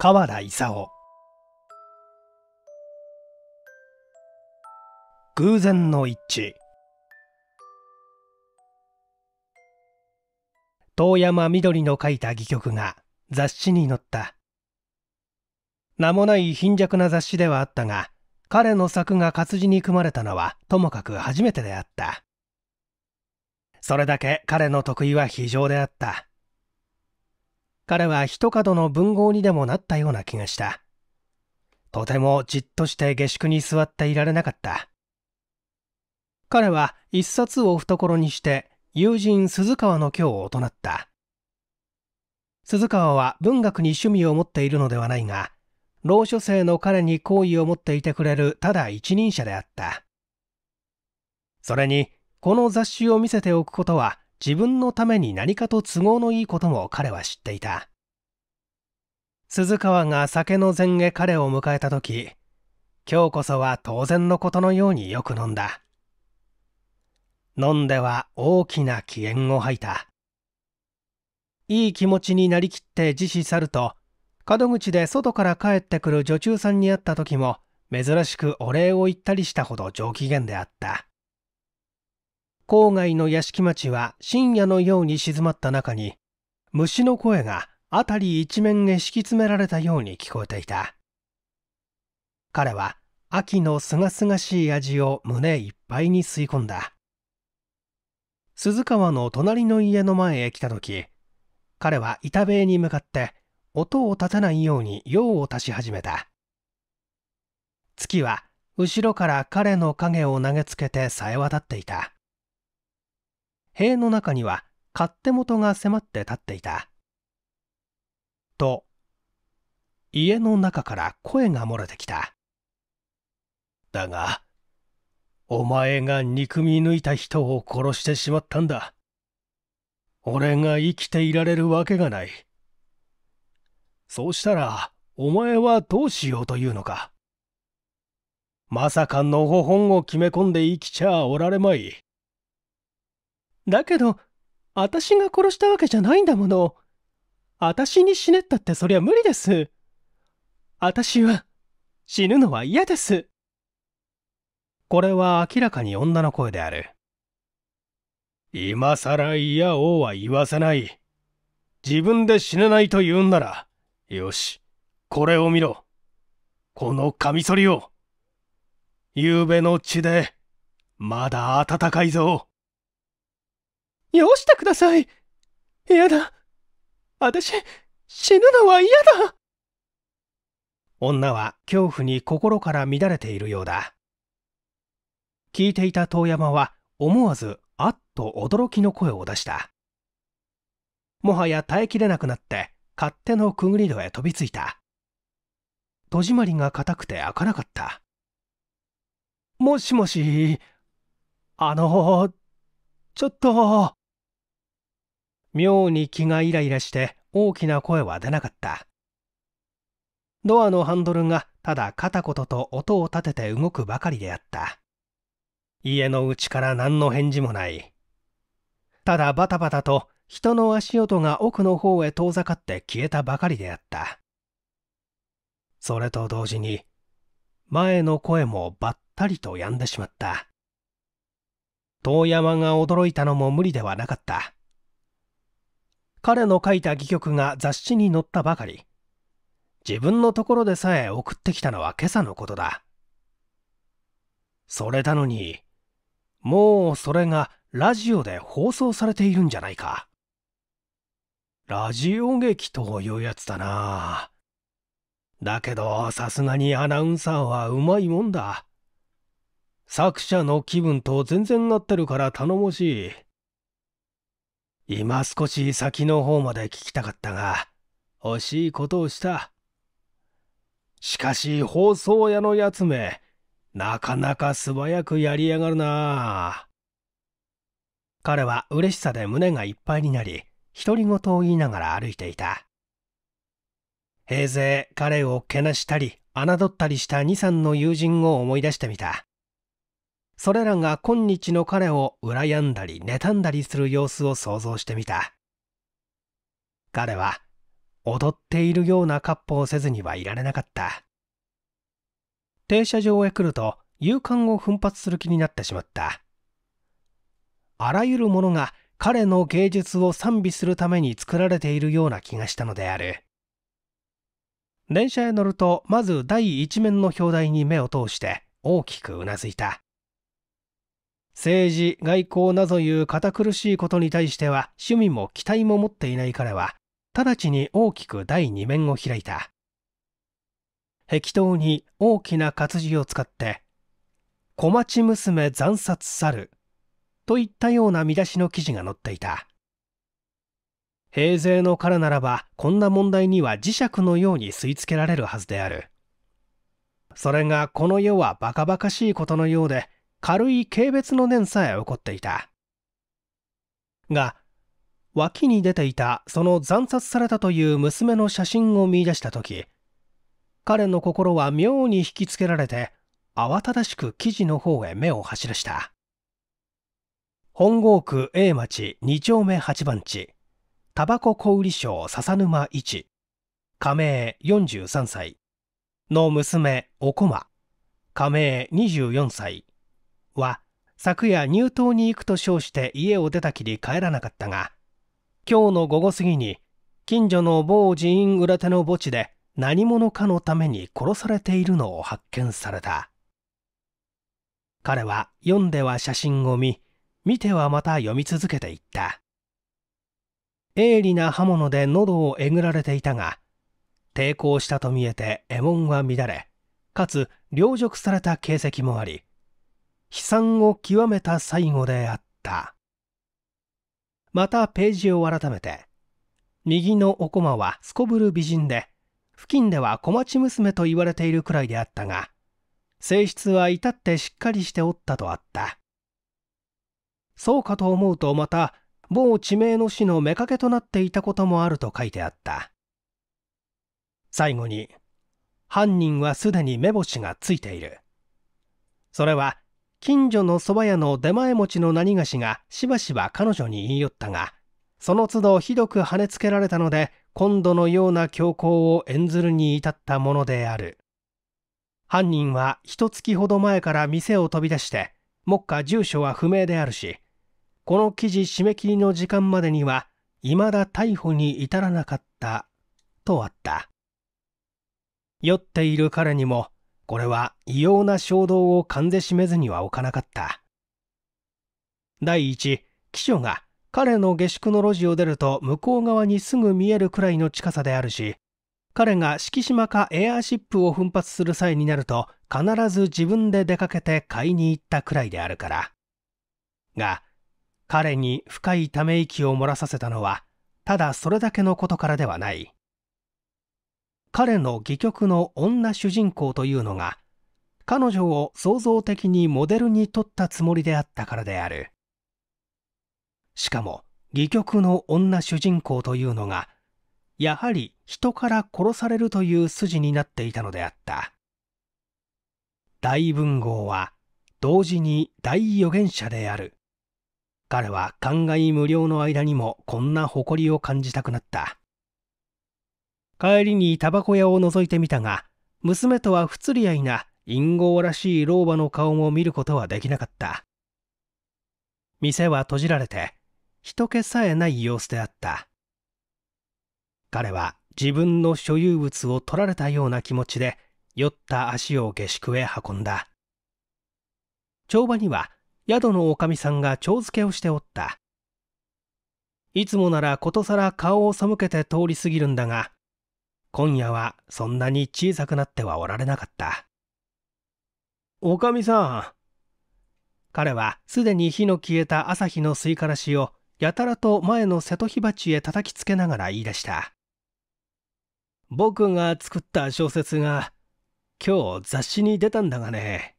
河原勲偶然の一致遠山みどりの書いた戯曲が雑誌に載った名もない貧弱な雑誌ではあったが彼の作が活字に組まれたのはともかく初めてであったそれだけ彼の得意は非常であった彼は一角の文豪にでもなったような気がした。とてもじっとして下宿に座っていられなかった。彼は一冊を懐にして友人鈴川の今日を唱った。鈴川は文学に趣味を持っているのではないが、老書生の彼に好意を持っていてくれるただ一人者であった。それに、この雑誌を見せておくことは自分のために何かと都合のいいことも彼は知っていた。鈴川が酒の前へ彼を迎えた時、今日こそは当然のことのようによく飲んだ。飲んでは大きな機嫌を吐いた。いい気持ちになりきって自死去ると、角口で外から帰ってくる女中さんに会った時も、珍しくお礼を言ったりしたほど上機嫌であった。郊外の屋敷町は深夜のように静まった中に、虫の声が辺り一面へ敷き詰められたように聞こえていた。彼は秋のすがすがしい味を胸いっぱいに吸い込んだ。鈴川の隣の家の前へ来た時、彼は板塀に向かって音を立てないように用を足し始めた。月は後ろから彼の影を投げつけてさえ渡っていた。塀の中には勝手元が迫って立っていた。と、家の中から声が漏れてきた。だが、お前が憎み抜いた人を殺してしまったんだ。俺が生きていられるわけがない。そうしたら、お前はどうしようというのか。まさかのほほんを決め込んで生きちゃおられまい。だけど、私が殺したわけじゃないんだもの。私に死ねったってそりゃ無理です。私は死ぬのは嫌です。これは明らかに女の声である。今さら嫌王は言わせない。自分で死ねないと言うんなら、よし、これを見ろ。このカミソリを。昨夜の血で、まだ暖かいぞ。よしてください。嫌だ。私、死ぬのは嫌だ。女は恐怖に心から乱れているようだ。聞いていた遠山は思わずあっと驚きの声を出した。もはや耐えきれなくなって勝手のくぐり戸へ飛びついた。戸締まりが固くて開かなかった。もしもし、あの、ちょっと。妙に気がイライラして大きな声は出なかったドアのハンドルがただ片言と音を立てて動くばかりであった家の内から何の返事もないただバタバタと人の足音が奥の方へ遠ざかって消えたばかりであったそれと同時に前の声もばったりと止んでしまった遠山が驚いたのも無理ではなかった彼の書いた戯曲が雑誌に載ったばかり自分のところでさえ送ってきたのは今朝のことだそれなのにもうそれがラジオで放送されているんじゃないかラジオ劇というやつだなだけどさすがにアナウンサーはうまいもんだ作者の気分と全然合ってるから頼もしい今少し先の方まで聞きたかったが、惜しいことをした。しかし放送屋のやつめ、なかなか素早くやりやがるな彼は嬉しさで胸がいっぱいになり、独り言を言いながら歩いていた。平勢、彼をけなしたり、侮ったりした二三の友人を思い出してみた。それらが今日の彼を羨んだり妬んだりする様子を想像してみた彼は踊っているような割歩をせずにはいられなかった停車場へ来ると勇敢を奮発する気になってしまったあらゆるものが彼の芸術を賛美するために作られているような気がしたのである電車へ乗るとまず第一面の表題に目を通して大きくうなずいた政治、外交などいう堅苦しいことに対しては趣味も期待も持っていない彼は、直ちに大きく第二面を開いた。壁頭に大きな活字を使って、小町娘惨殺猿といったような見出しの記事が載っていた。平成の彼ならば、こんな問題には磁石のように吸い付けられるはずである。それがこの世はバカバカしいことのようで、軽い軽蔑の念さえ起こっていたが脇に出ていたその惨殺されたという娘の写真を見出した時彼の心は妙に引きつけられて慌ただしく記事の方へ目を走らした本郷区 A 町2丁目8番地タバコ小売商笹沼一加盟43歳の娘おこま加盟24歳は昨夜入湯に行くと称して家を出たきり帰らなかったが今日の午後過ぎに近所の某寺院裏手の墓地で何者かのために殺されているのを発見された彼は読んでは写真を見見てはまた読み続けていった鋭利な刃物で喉をえぐられていたが抵抗したと見えて衛門は乱れかつ凌辱された形跡もあり悲惨を極めた最後であったまたページを改めて右のお駒はすこぶる美人で付近では小町娘と言われているくらいであったが性質は至ってしっかりしておったとあったそうかと思うとまた某地名の死の妾となっていたこともあると書いてあった最後に犯人はすでに目星がついているそれは近所の蕎麦屋の出前持ちの何菓子がしばしば彼女に言い寄ったが、その都度ひどく跳ねつけられたので、今度のような凶行を演ずるに至ったものである。犯人は一月ほど前から店を飛び出して、目下住所は不明であるし、この記事締め切りの時間までには、未だ逮捕に至らなかった、とあった。酔っている彼にもこれは異様な衝動を完全しめずには置かなかった。第一、秘書が彼の下宿の路地を出ると向こう側にすぐ見えるくらいの近さであるし、彼が敷島かエアーシップを奮発する際になると必ず自分で出かけて買いに行ったくらいであるから。が、彼に深いため息を漏らさせたのは、ただそれだけのことからではない。彼の戯曲の女主人公というのが彼女を創造的にモデルに取ったつもりであったからであるしかも戯曲の女主人公というのがやはり人から殺されるという筋になっていたのであった大文豪は同時に大預言者である彼は感慨無量の間にもこんな誇りを感じたくなった帰りにタバコ屋を覗いてみたが娘とは不釣り合いな陰謀らしい老婆の顔も見ることはできなかった店は閉じられて人気さえない様子であった彼は自分の所有物を取られたような気持ちで酔った足を下宿へ運んだ帳場には宿のおかみさんが帳漬けをしておったいつもならことさら顔を背けて通り過ぎるんだが今夜はそんなに小さくなってはおられなかった。おかみさん。彼はすでに火の消えた朝日の吸いからしをやたらと前の瀬戸火鉢へ叩きつけながら言い出した。僕が作った小説が今日雑誌に出たんだがね。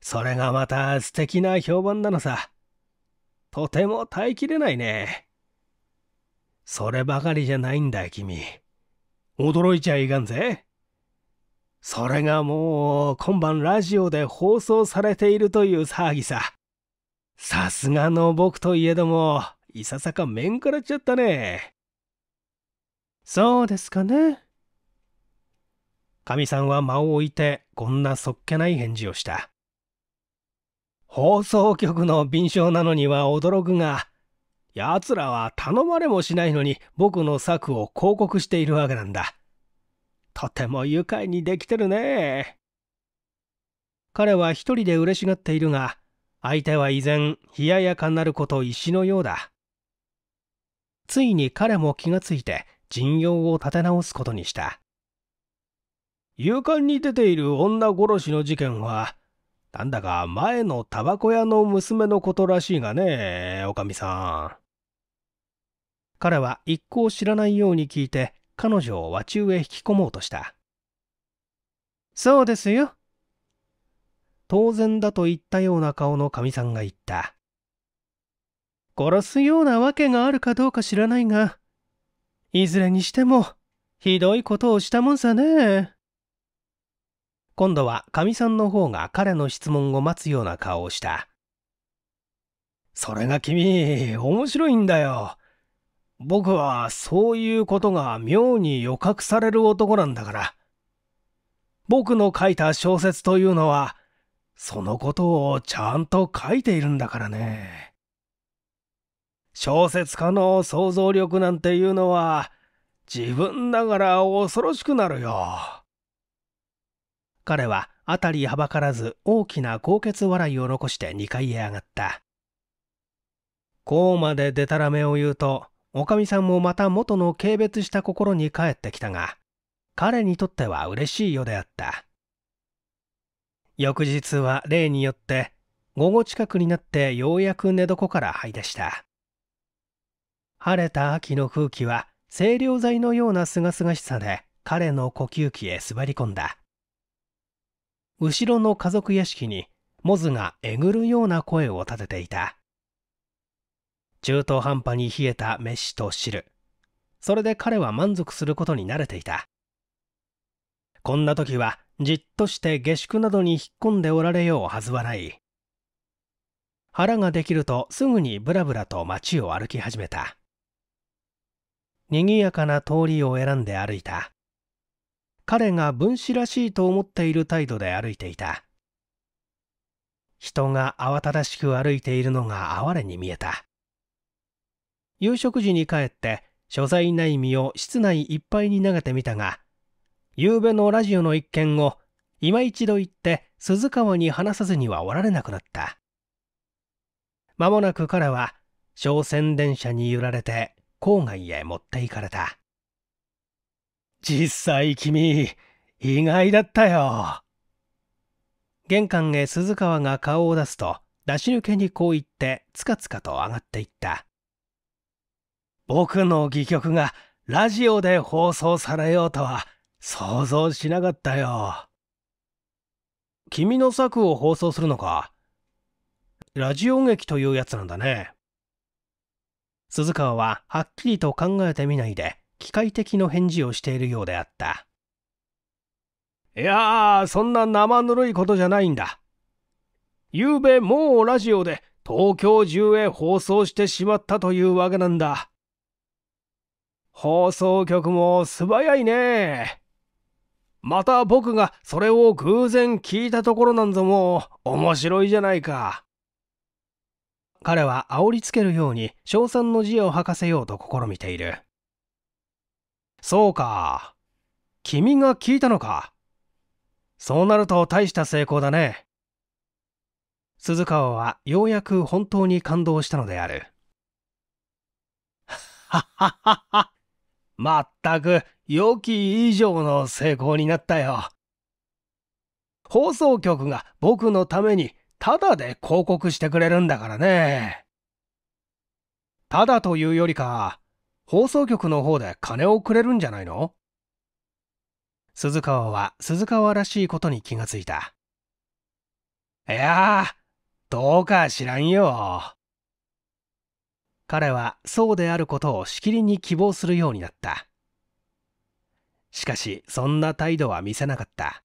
それがまた素敵な評判なのさ。とても耐えきれないね。そればかりじゃないんだ君。驚いちゃいかんぜ。それがもう今晩ラジオで放送されているという騒ぎさ。さすがの僕といえども、いささか面食らっちゃったね。そうですかね。かみさんは間を置いてこんなそっけない返事をした。放送局の敏捷なのには驚くが、奴らは頼まれもしないのに僕の策を広告しているわけなんだ。とても愉快にできてるね。彼は一人で嬉しがっているが、相手は依然冷ややかなること石のようだ。ついに彼も気がついて陣容を立て直すことにした。勇敢に出ている女殺しの事件は、なんだか前のタバコ屋の娘のことらしいがね、おかみさん。彼は一向知らないように聞いて彼女を和中へ引き込もうとしたそうですよ当然だと言ったような顔のかみさんが言った殺すようなわけがあるかどうか知らないがいずれにしてもひどいことをしたもんさね今度はかみさんの方が彼の質問を待つような顔をしたそれが君面白いんだよ僕はそういうことが妙に予覚される男なんだから。僕の書いた小説というのは、そのことをちゃんと書いているんだからね。小説家の想像力なんていうのは、自分ながら恐ろしくなるよ。彼は辺りはばからず大きな高血笑いを残して2階へ上がった。こうまででたらめを言うと、おかみさんもまた元の軽蔑した心に帰ってきたが、彼にとっては嬉しいようであった。翌日は例によって、午後近くになってようやく寝床から這い出した。晴れた秋の空気は清涼剤のようなすがすがしさで彼の呼吸器へ座り込んだ。後ろの家族屋敷にモズがえぐるような声を立てていた。中途半端に冷えた飯と汁。それで彼は満足することに慣れていた。こんな時はじっとして下宿などに引っ込んでおられようはずはない。腹ができるとすぐにブラブラと街を歩き始めた。賑やかな通りを選んで歩いた。彼が分子らしいと思っている態度で歩いていた。人が慌ただしく歩いているのが哀れに見えた。夕食時に帰って所在ない身を室内いっぱいに投げてみたが、昨べのラジオの一件を今一度言って鈴川に話さずにはおられなくなった。間もなく彼は商船電車に揺られて郊外へ持っていかれた。実際君、意外だったよ。玄関へ鈴川が顔を出すと、出し抜けにこう言って、つかつかと上がっていった。僕の戯曲がラジオで放送されようとは想像しなかったよ。君の作を放送するのか。ラジオ劇というやつなんだね。鈴川ははっきりと考えてみないで機械的の返事をしているようであった。いやー、そんな生ぬるいことじゃないんだ。昨夜べもうラジオで東京中へ放送してしまったというわけなんだ。放送局も素早いね。また僕がそれを偶然聞いたところなんぞも面白いじゃないか。彼は煽りつけるように称賛の字を吐かせようと試みている。そうか。君が聞いたのか。そうなると大した成功だね。鈴川はようやく本当に感動したのである。はっはっはっはまったく良き以上の成功になったよ。放送局が僕のためにタダで広告してくれるんだからね。ただというよりか、放送局の方で金をくれるんじゃないの鈴川は鈴川らしいことに気がついた。いやー、どうか知らんよ。彼はそうであることをしきりに希望するようになった。しかし、そんな態度は見せなかった。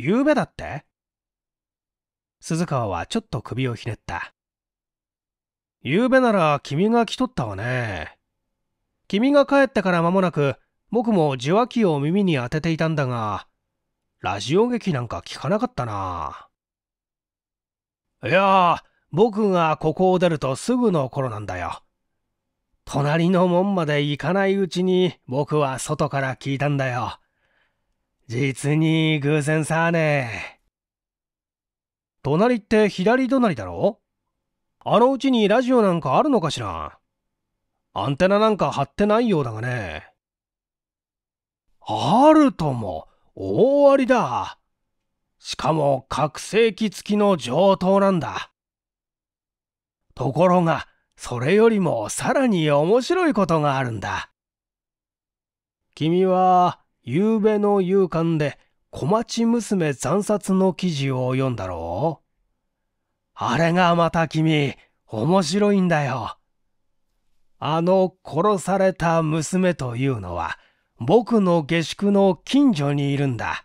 昨夜だって鈴川はちょっと首をひねった。昨夜なら君が来とったわね。君が帰ってから間もなく、僕も受話器を耳に当てていたんだが、ラジオ劇なんか聞かなかったな。いやー、僕がここを出るとすぐの頃なんだよ。隣の門まで行かないうちに僕は外から聞いたんだよ。実に偶然さあね。隣って左隣だろあのうちにラジオなんかあるのかしらアンテナなんか張ってないようだがね。あるとも、大ありだ。しかも拡声器付きの上等なんだ。ところが、それよりもさらに面白いことがあるんだ。君は、夕べの夕刊で、小町娘惨殺の記事を読んだろうあれがまた君、面白いんだよ。あの殺された娘というのは、僕の下宿の近所にいるんだ。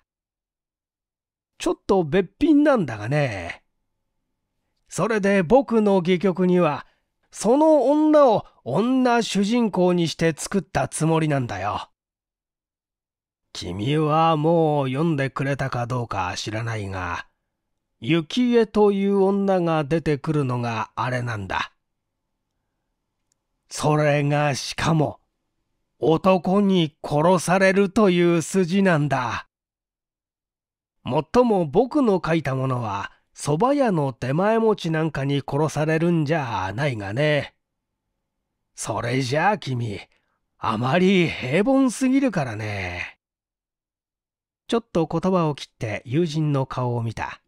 ちょっと別品なんだがね、それで僕の戯曲には、その女を女主人公にして作ったつもりなんだよ。君はもう読んでくれたかどうか知らないが、雪恵という女が出てくるのがあれなんだ。それがしかも、男に殺されるという筋なんだ。もっとも僕の書いたものは、蕎麦屋の手前持ちなんかに殺されるんじゃないがね。それじゃあ君、あまり平凡すぎるからね。ちょっと言葉を切って友人の顔を見た。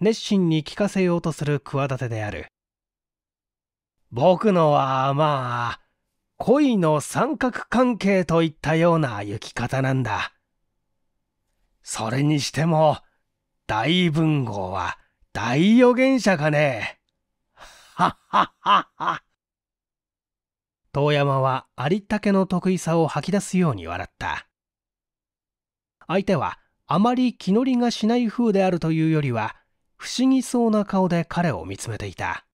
熱心に聞かせようとする企てである。僕のはまあ、恋の三角関係といったような行き方なんだ。それにしても、大文豪は大予言者かねはっはっはっは。遠山はありったけの得意さを吐き出すように笑った。相手はあまり気乗りがしない風であるというよりは、不思議そうな顔で彼を見つめていた。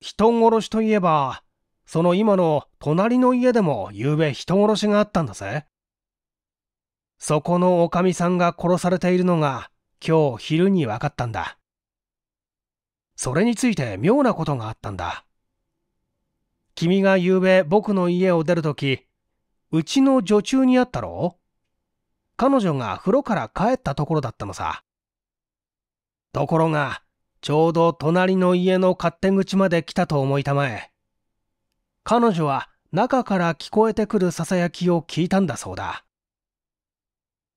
人殺しといえば、その今の隣の家でも夕べ人殺しがあったんだぜ。そこのおかみさんが殺されているのが今日昼に分かったんだ。それについて妙なことがあったんだ。君が昨べ僕の家を出るとき、うちの女中にあったろ彼女が風呂から帰ったところだったのさ。ところが、ちょうど隣の家の勝手口まで来たと思いたまえ。彼女は中から聞こえてくるささやきを聞いたんだそうだ。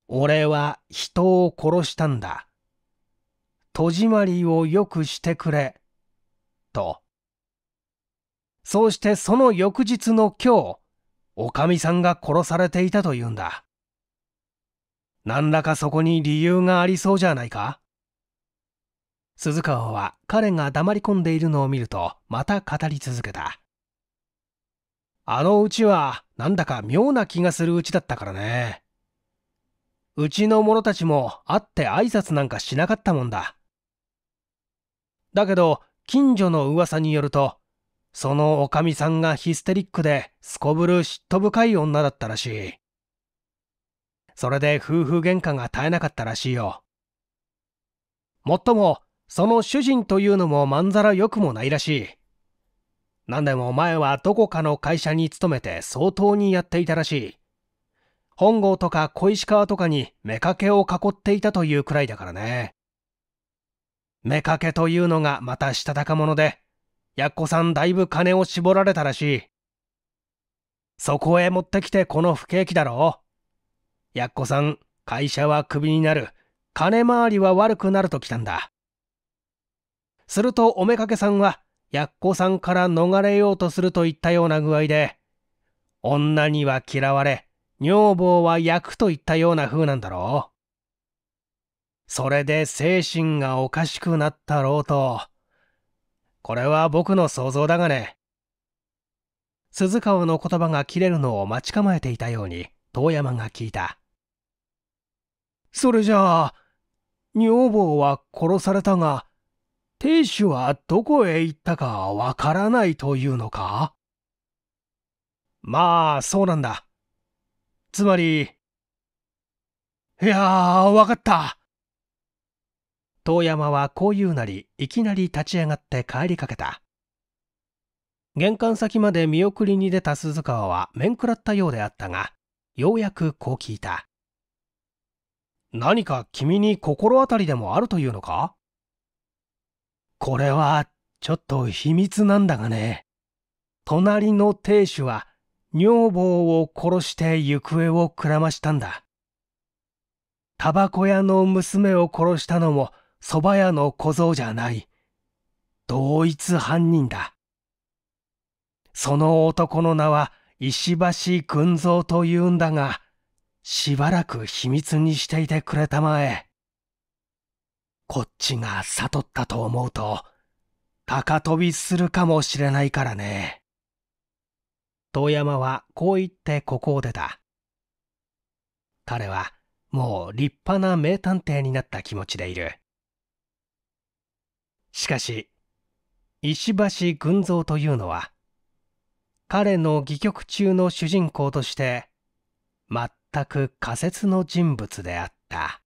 俺は人を殺したんだ。戸締まりを良くしてくれ。と。そうしてその翌日の今日、おかみさんが殺されていたというんだ。何らかそこに理由がありそうじゃないか鈴川は彼が黙り込んでいるのを見るとまた語り続けた。あのうちはなんだか妙な気がするうちだったからね。うちの者たちも会って挨拶なんかしなかったもんだ。だけど、近所の噂によると、そのおかみさんがヒステリックですこぶる嫉妬深い女だったらしい。それで夫婦喧嘩が絶えなかったらしいよ。もっとも、その主人というのもまんざら良くもないらしい。何でも前はどこかの会社に勤めて相当にやっていたらしい。本郷とか小石川とかに妾を囲っていたというくらいだからね。妾というのがまたしたたかもので、やっこさんだいぶ金を絞られたらしい。そこへ持ってきてこの不景気だろう。やっこさん、会社はクビになる。金回りは悪くなると来たんだ。するとお妾けさんは、やっこさんから逃れようとするといったような具合で、女には嫌われ、女房は焼くといったような風なんだろう。それで精神がおかしくなったろうと。これは僕の想像だがね。鈴川の言葉が切れるのを待ち構えていたように、遠山が聞いた。それじゃあ、女房は殺されたが、亭主はどこへ行ったかわからないというのかまあ、そうなんだ。つまり、いやー、わかった。遠山はこう言うなり、いきなり立ち上がって帰りかけた。玄関先まで見送りに出た鈴川は面食らったようであったが、ようやくこう聞いた。何か君に心当たりでもあるというのかこれは、ちょっと秘密なんだがね。隣の亭主は、女房を殺して行方をくらましたんだ。タバコ屋の娘を殺したのも蕎麦屋の小僧じゃない。同一犯人だ。その男の名は石橋群像というんだが、しばらく秘密にしていてくれたまえ。こっちが悟ったと思うと、高飛びするかもしれないからね。遠山はこう言ってここを出た彼はもう立派な名探偵になった気持ちでいるしかし石橋群像というのは彼の戯曲中の主人公として全く仮説の人物であった。